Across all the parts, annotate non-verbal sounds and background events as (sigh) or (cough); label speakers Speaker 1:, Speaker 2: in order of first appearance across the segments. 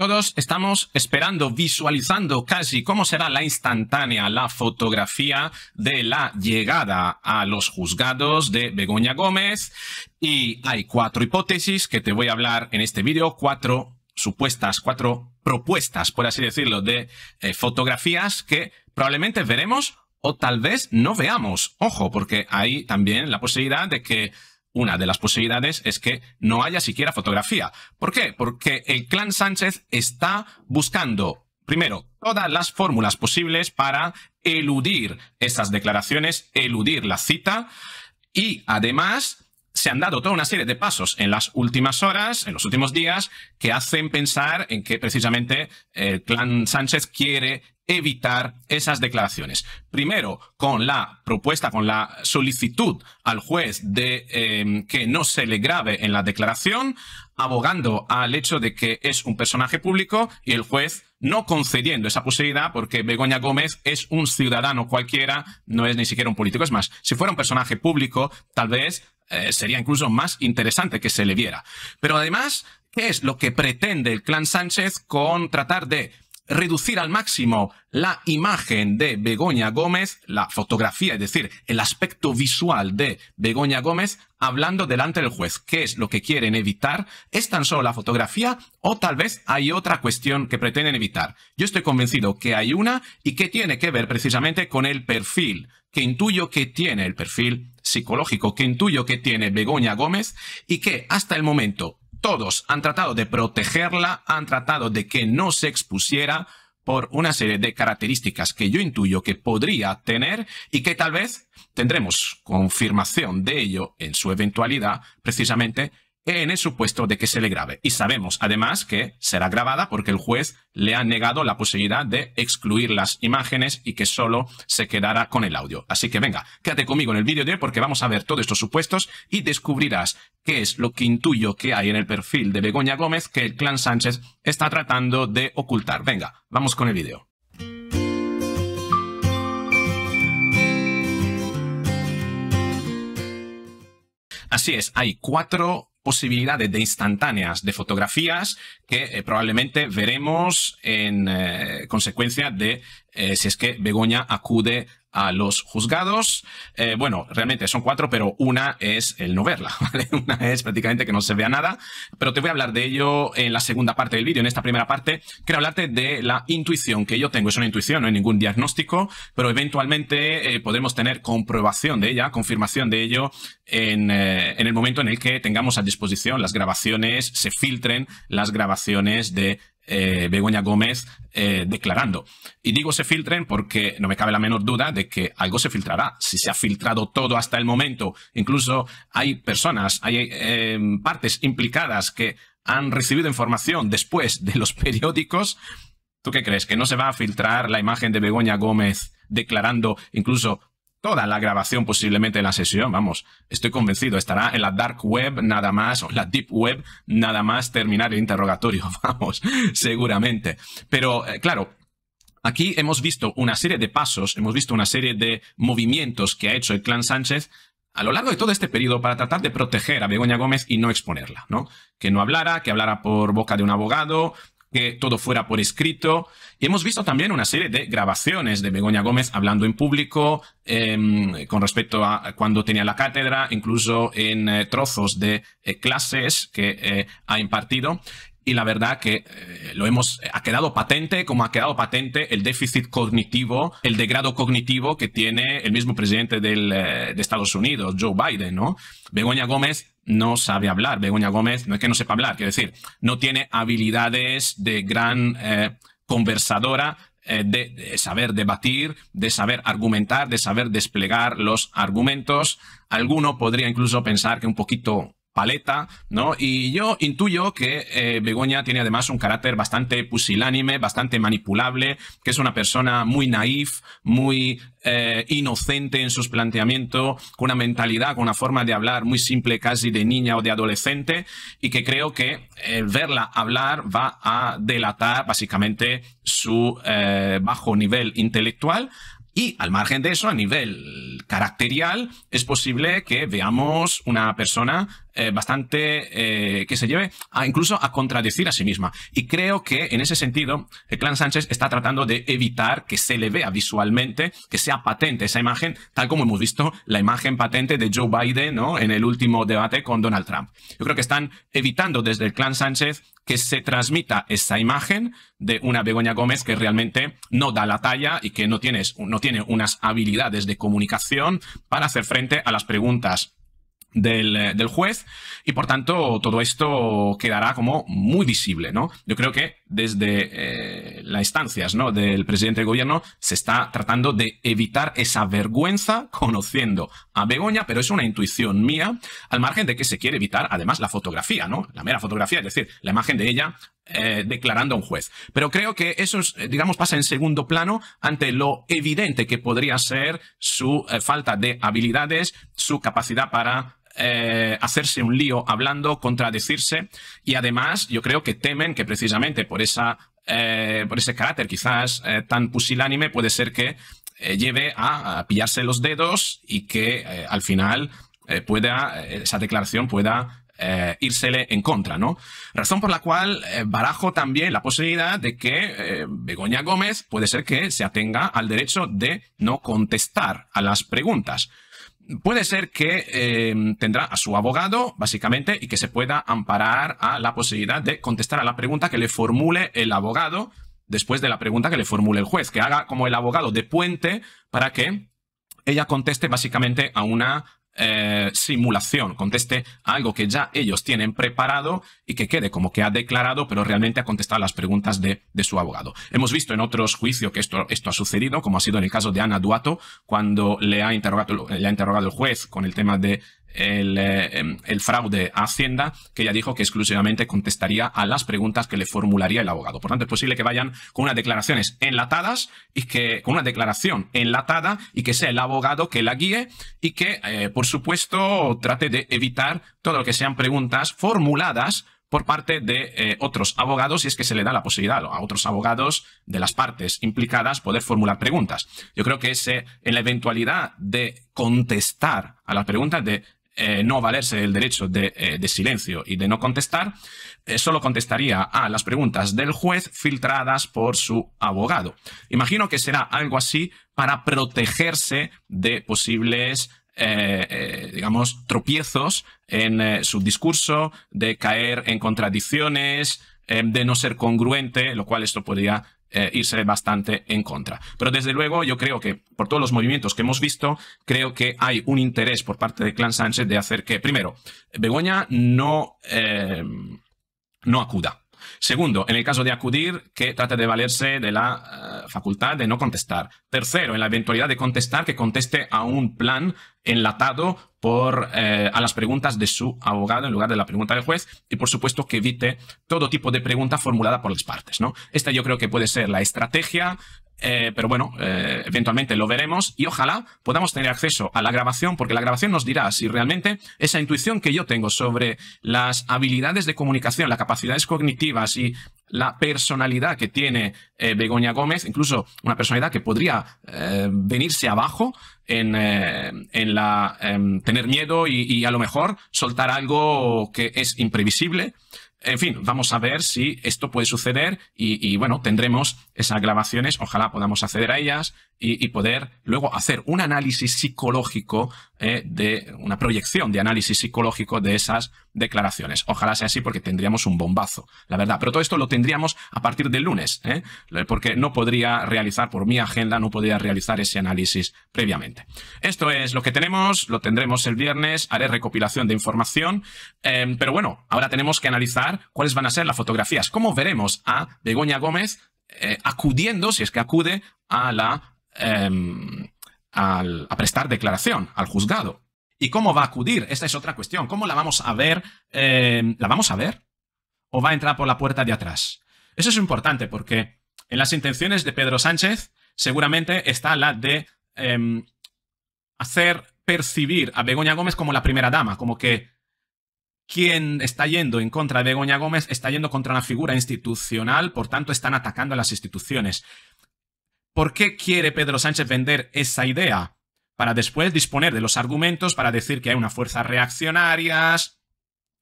Speaker 1: Todos estamos esperando, visualizando casi cómo será la instantánea, la fotografía de la llegada a los juzgados de Begoña Gómez. Y hay cuatro hipótesis que te voy a hablar en este vídeo, cuatro supuestas, cuatro propuestas, por así decirlo, de eh, fotografías que probablemente veremos o tal vez no veamos. Ojo, porque hay también la posibilidad de que una de las posibilidades es que no haya siquiera fotografía. ¿Por qué? Porque el clan Sánchez está buscando, primero, todas las fórmulas posibles para eludir estas declaraciones, eludir la cita y además se han dado toda una serie de pasos en las últimas horas, en los últimos días, que hacen pensar en que precisamente el clan Sánchez quiere evitar esas declaraciones. Primero, con la propuesta, con la solicitud al juez de em, que no se le grabe en la declaración, abogando al hecho de que es un personaje público y el juez no concediendo esa posibilidad porque Begoña Gómez es un ciudadano cualquiera, no es ni siquiera un político. Es más, si fuera un personaje público, tal vez eh, sería incluso más interesante que se le viera. Pero además, ¿qué es lo que pretende el clan Sánchez con tratar de reducir al máximo la imagen de Begoña Gómez, la fotografía, es decir, el aspecto visual de Begoña Gómez hablando delante del juez. ¿Qué es lo que quieren evitar? ¿Es tan solo la fotografía o tal vez hay otra cuestión que pretenden evitar? Yo estoy convencido que hay una y que tiene que ver precisamente con el perfil, que intuyo que tiene el perfil psicológico, que intuyo que tiene Begoña Gómez y que hasta el momento todos han tratado de protegerla, han tratado de que no se expusiera por una serie de características que yo intuyo que podría tener y que tal vez tendremos confirmación de ello en su eventualidad precisamente en el supuesto de que se le grabe. Y sabemos además que será grabada porque el juez le ha negado la posibilidad de excluir las imágenes y que solo se quedara con el audio. Así que venga, quédate conmigo en el vídeo de hoy porque vamos a ver todos estos supuestos y descubrirás qué es lo que intuyo que hay en el perfil de Begoña Gómez que el clan Sánchez está tratando de ocultar. Venga, vamos con el vídeo. Así es, hay cuatro posibilidades de instantáneas de fotografías que eh, probablemente veremos en eh, consecuencia de eh, si es que Begoña acude a los juzgados. Eh, bueno, realmente son cuatro, pero una es el no verla, (laughs) ¿vale? Una es prácticamente que no se vea nada, pero te voy a hablar de ello en la segunda parte del vídeo. En esta primera parte quiero hablarte de la intuición que yo tengo. Es una intuición, no hay ningún diagnóstico, pero eventualmente eh, podremos tener comprobación de ella, confirmación de ello en, eh, en el momento en el que tengamos a disposición las grabaciones, se filtren las grabaciones de eh, Begoña Gómez eh, declarando. Y digo se filtren porque no me cabe la menor duda de que algo se filtrará. Si se ha filtrado todo hasta el momento, incluso hay personas, hay em, partes implicadas que han recibido información después de los periódicos, ¿tú qué crees? ¿Que no se va a filtrar la imagen de Begoña Gómez declarando incluso toda la grabación posiblemente de la sesión, vamos, estoy convencido, estará en la dark web nada más, o en la deep web nada más terminar el interrogatorio, (laughs) vamos, seguramente. Pero eh, claro, aquí hemos visto una serie de pasos, hemos visto una serie de movimientos que ha hecho el clan Sánchez a lo largo de todo este periodo para tratar de proteger a Begoña Gómez y no exponerla, ¿no? Que no hablara, que hablara por boca de un abogado, que todo fuera por escrito. Y hemos visto también una serie de grabaciones de Begoña Gómez hablando en público em, con respecto a cuando tenía la cátedra, incluso en eh, trozos de eh, clases que eh, ha impartido. Y la verdad que lo hemos, ha quedado patente, como ha quedado patente el déficit cognitivo, el degrado cognitivo que tiene el mismo presidente del, de Estados Unidos, Joe Biden, ¿no? Begoña Gómez no sabe hablar. Begoña Gómez no es que no sepa hablar, quiero decir, no tiene habilidades de gran eh, conversadora, eh, de, saber debatir, de saber argumentar, de saber desplegar los argumentos. Alguno podría incluso pensar que un poquito paleta, ¿no? Y yo intuyo que eh, Begoña tiene además un carácter bastante pusilánime, bastante manipulable, que es una persona muy naif, muy eh, inocente en sus planteamientos, con una mentalidad, con una forma de hablar muy simple, casi de niña o de adolescente, y que creo que eh, verla hablar va a delatar básicamente su bajo nivel intelectual, y al margen de eso, a nivel caracterial, es posible que veamos una persona eh, bastante eh, que se lleve a incluso a contradecir a sí misma. Y creo que en ese sentido, el clan Sánchez está tratando de evitar que se le vea visualmente, que sea patente esa imagen, tal como hemos visto la imagen patente de Joe Biden ¿no? en el último debate con Donald Trump. Yo creo que están evitando desde el clan Sánchez que se transmita esa imagen de una Begoña Gómez que realmente no da la talla y que no, tienes, no tiene unas habilidades de comunicación para hacer frente a las preguntas eh, del, juez y por tanto todo esto quedará como muy visible, ¿no? Yo creo que desde eh, las instancias ¿no? del presidente del gobierno se está tratando de evitar esa vergüenza conociendo a Begoña, pero es una intuición mía, al margen de que se quiere evitar además la fotografía, ¿no? La mera fotografía, es decir, la imagen de ella eh, declarando a un juez. Pero creo que eso, digamos, pasa en segundo plano ante lo evidente que podría ser su falta de habilidades, su capacidad para eh, hacerse un lío hablando, contradecirse y además yo creo que temen que precisamente por, esa, eh, por ese carácter quizás eh, tan pusilánime puede ser que lleve a, pillarse los dedos y que al final pueda, esa declaración pueda írsele en contra, ¿no? Razón por la cual barajo también la posibilidad de que Begoña Gómez puede ser que se atenga al derecho de no contestar a las preguntas puede ser que eh, tendrá a su abogado, básicamente, y que se pueda amparar a la posibilidad de contestar a la pregunta que le formule el abogado después de la pregunta que le formule el juez, que haga como el abogado de puente para que ella conteste básicamente a una eh, simulación, conteste algo que ya ellos tienen preparado y que quede como que ha declarado, pero realmente ha contestado las preguntas de, de su abogado. Hemos visto en otros juicios que esto, esto ha sucedido, como ha sido en el caso de Ana Duato, cuando le ha interrogado, le ha interrogado el juez con el tema de eh, em, el, fraude a Hacienda, que ya dijo que exclusivamente contestaría a las preguntas que le formularía el abogado. Por tanto, es posible que vayan con unas declaraciones enlatadas y que con una declaración enlatada y que sea el abogado que la guíe y que, eh, por supuesto, trate de evitar todo lo que sean preguntas formuladas por parte de eh, otros abogados si es que se le da la posibilidad a otros abogados de las partes implicadas poder formular preguntas. Yo creo que ese, en la eventualidad de contestar a las preguntas, de eh, no valerse el derecho eh, de, silencio y de no contestar, eh, solo contestaría a las preguntas del juez filtradas por su abogado. Imagino que será algo así para protegerse de posibles digamos, tropiezos en su discurso, de caer en contradicciones, de no ser congruente, lo cual esto podría eh, irse bastante en contra. Pero desde luego yo creo que por todos los movimientos que hemos visto, creo que hay un interés por parte de Clan Sánchez de hacer que, primero, Begoña no, eh, no acuda Segundo, en el caso de acudir, que trate de valerse de la eh, facultad de no contestar. Tercero, en la eventualidad de contestar, que conteste a un plan enlatado por, eh, a las preguntas de su abogado en lugar de la pregunta del juez y por supuesto que evite todo tipo de pregunta formulada por las partes. Esta yo creo que puede ser la estrategia eh, pero bueno, eh, eventualmente lo veremos y ojalá podamos tener acceso a la grabación, porque la grabación nos dirá si realmente esa intuición que yo tengo sobre las habilidades de comunicación, las capacidades cognitivas y la personalidad que tiene eh, Begoña Gómez, incluso una personalidad que podría venirse abajo en, en la em, tener miedo y a lo mejor soltar algo que es imprevisible. En fin, vamos a ver si esto puede suceder y, bueno, tendremos esas grabaciones, ojalá podamos acceder a ellas, y, poder luego hacer un análisis psicológico eh, de una proyección de análisis psicológico de esas declaraciones. Ojalá sea así porque tendríamos un bombazo, la verdad. Pero todo esto lo tendríamos a partir del lunes, ¿eh? porque no podría realizar por mi agenda, no podría realizar ese análisis previamente. Esto es lo que tenemos, lo tendremos el viernes, haré recopilación de información, em, pero bueno, ahora tenemos que analizar cuáles van a ser las fotografías. ¿Cómo veremos a Begoña Gómez? Eh, acudiendo, si es que acude, a la Em, al, a prestar declaración al juzgado. ¿Y cómo va a acudir? Esta es otra cuestión. ¿Cómo la vamos a ver? Em, ¿La vamos a ver? ¿O va a entrar por la puerta de atrás? Eso es importante porque en las intenciones de Pedro Sánchez seguramente está la de em, hacer percibir a Begoña Gómez como la primera dama, como que quien está yendo en contra de Begoña Gómez está yendo contra una figura institucional, por tanto están atacando a las instituciones. ¿Por qué quiere Pedro Sánchez vender esa idea? Para después disponer de los argumentos para decir que hay una fuerza reaccionaria,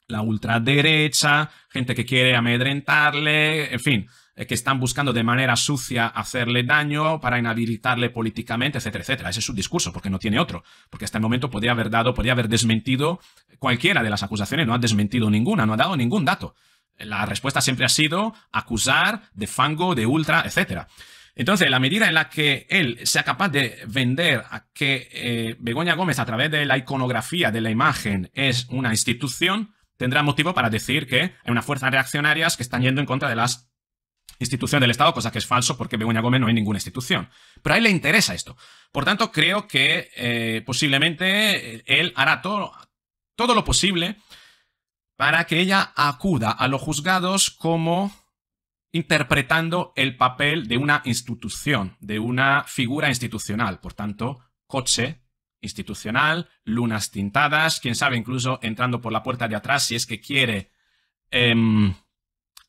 Speaker 1: la ultraderecha, gente que quiere amedrentarle, en fin, eh, que están buscando de manera sucia hacerle daño para inhabilitarle políticamente, etcétera, etcétera. Ese es su discurso, porque no tiene otro. Porque hasta el momento podría haber dado, podría haber desmentido cualquiera de las acusaciones, no ha desmentido ninguna, no ha dado ningún dato. La respuesta siempre ha sido acusar de fango, de ultra, etcétera. Entonces, la medida en la que él sea capaz de vender a que eh, Begoña Gómez, a través de la iconografía de la imagen, es una institución, tendrá motivo para decir que hay unas fuerzas reaccionarias que están yendo en contra de las instituciones del Estado, cosa que es falso porque Begoña Gómez no hay ninguna institución. Pero a él le interesa esto. Por tanto, creo que eh, posiblemente eh, él hará todo, todo lo posible para que ella acuda a los juzgados como interpretando el papel de una institución, de una figura institucional. Por tanto, coche institucional, lunas tintadas, quién sabe, incluso entrando por la puerta de atrás si es que quiere em,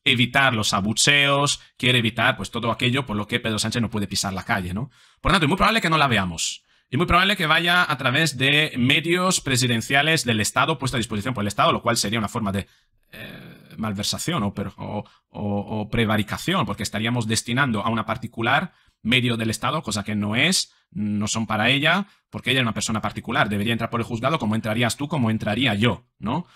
Speaker 1: evitar los abucheos, quiere evitar pues todo aquello por lo que Pedro Sánchez no puede pisar la calle, ¿no? Por tanto, es muy probable que no la veamos. Y muy probable que vaya a través de medios presidenciales del Estado puesto a disposición por el Estado, lo cual sería una forma de eh, malversación o, prevaricación, porque estaríamos destinando a una particular medio del Estado, cosa que no es, no son para ella, porque ella es una persona particular, debería entrar por el juzgado como entrarías tú, como entraría yo, ¿no?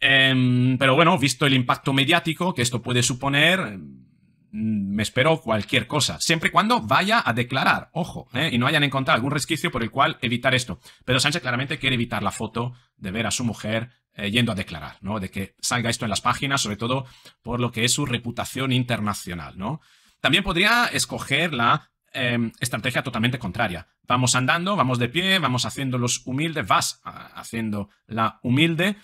Speaker 1: Em, pero bueno, visto el impacto mediático que esto puede suponer, mm, me espero cualquier cosa, siempre y cuando vaya a declarar, ojo, ¿eh? y no hayan encontrado algún resquicio por el cual evitar esto. Pero Sánchez claramente quiere evitar la foto de ver a su mujer eh, yendo a declarar, ¿no? De que salga esto en las páginas, sobre todo por lo que es su reputación internacional, ¿no? También podría escoger la em, estrategia totalmente contraria. Vamos andando, vamos de pie, vamos haciendo los humildes, vas ah, haciendo la humilde.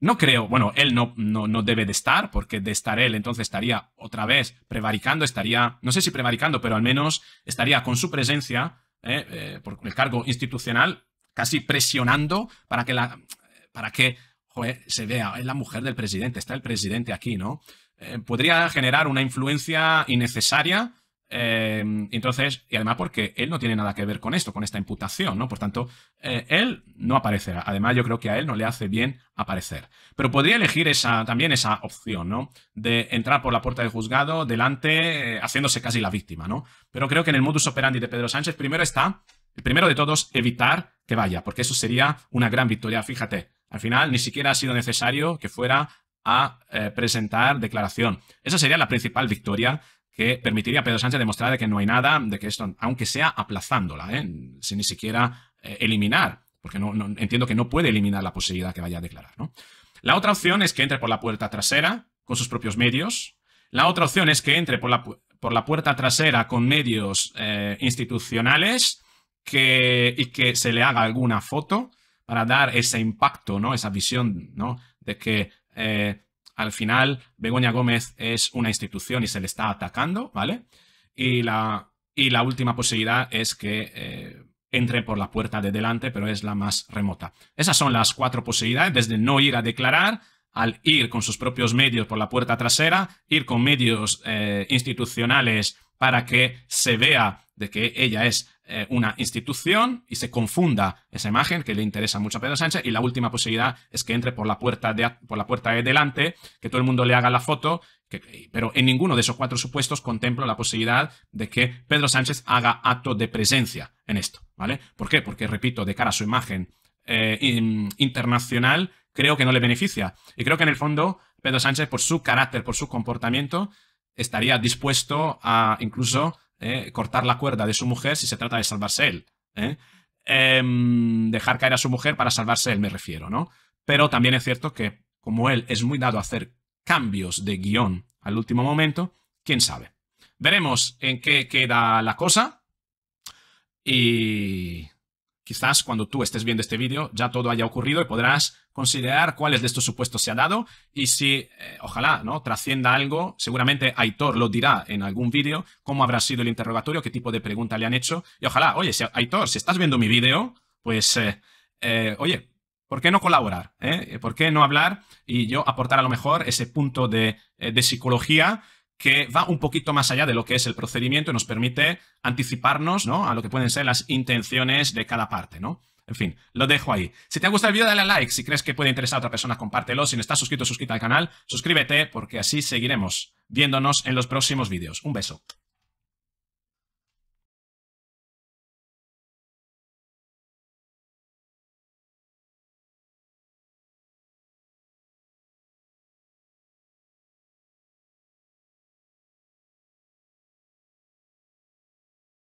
Speaker 1: No creo, bueno, él no, no, no, debe de estar, porque de estar él entonces estaría otra vez prevaricando, estaría, no sé si prevaricando, pero al menos estaría con su presencia, eh, eh, por el cargo institucional, casi presionando para que la, para que pues, se vea, es la mujer del presidente, está el presidente aquí, ¿no? Eh, podría generar una influencia innecesaria. Eh, entonces, y además porque él no tiene nada que ver con esto, con esta imputación, ¿no? Por tanto, eh, él no aparecerá. Además, yo creo que a él no le hace bien aparecer. Pero podría elegir esa, también esa opción, ¿no? De entrar por la puerta del juzgado, delante, haciéndose casi la víctima, ¿no? Pero creo que en el modus operandi de Pedro Sánchez, primero está, el primero de todos, evitar que vaya, porque eso sería una gran victoria. Fíjate, al final, ni siquiera ha sido necesario que fuera a eh, presentar declaración. Esa sería la principal victoria que permitiría a Pedro Sánchez demostrar de que no hay nada, de que esto, aunque sea aplazándola, ¿eh? sin ni siquiera eh, eliminar, porque no, entiendo que no puede eliminar la posibilidad que vaya a declarar. La otra opción es que entre por la puerta trasera con sus propios medios. La otra opción es que entre por la, puerta trasera con medios institucionales y que se le haga alguna foto para dar ese impacto, ¿no? Esa visión, ¿no? De que eh, al final Begoña Gómez es una institución y se le está atacando, ¿vale? Y la, y la última posibilidad es que eh, entre por la puerta de delante, pero es la más remota. Esas son las cuatro posibilidades, desde no ir a declarar, al ir con sus propios medios por la puerta trasera, ir con medios eh, institucionales para que se vea de que ella es eh, una institución y se confunda esa imagen que le interesa mucho a Pedro Sánchez. Y la última posibilidad es que entre por la puerta de, por la puerta de delante, que todo el mundo le haga la foto, pero en ninguno de esos cuatro supuestos contemplo la posibilidad de que Pedro Sánchez haga acto de presencia en esto, ¿vale? ¿Por qué? Porque, repito, de cara a su imagen eh, internacional, creo que no le beneficia. Y creo que en el fondo Pedro Sánchez, por su carácter, por su comportamiento, estaría dispuesto a incluso eh, cortar la cuerda de su mujer si se trata de salvarse él. ¿eh? Em, dejar caer a su mujer para salvarse él, me refiero, ¿no? Pero también es cierto que, como él es muy dado a hacer cambios de guión al último momento, quién sabe. Veremos en qué queda la cosa. Y Quizás cuando tú estés viendo este vídeo ya todo haya ocurrido y podrás considerar cuáles de estos supuestos se ha dado y si, eh, ojalá, ¿no? Trascienda algo, seguramente Aitor lo dirá en algún vídeo, cómo habrá sido el interrogatorio, qué tipo de pregunta le han hecho y ojalá, oye, si, Aitor, si estás viendo mi vídeo, pues, eh, eh, oye, ¿por qué no colaborar? ¿Por qué no hablar y yo aportar a lo mejor ese punto de, de psicología que va un poquito más allá de lo que es el procedimiento y nos permite anticiparnos ¿no? a lo que pueden ser las intenciones de cada parte, ¿no? En fin, lo dejo ahí. Si te ha gustado el video, dale a like. Si crees que puede interesar a otra persona, compártelo. Si no estás suscrito, suscríbete al canal, suscríbete, porque así seguiremos viéndonos en los próximos vídeos. Un beso.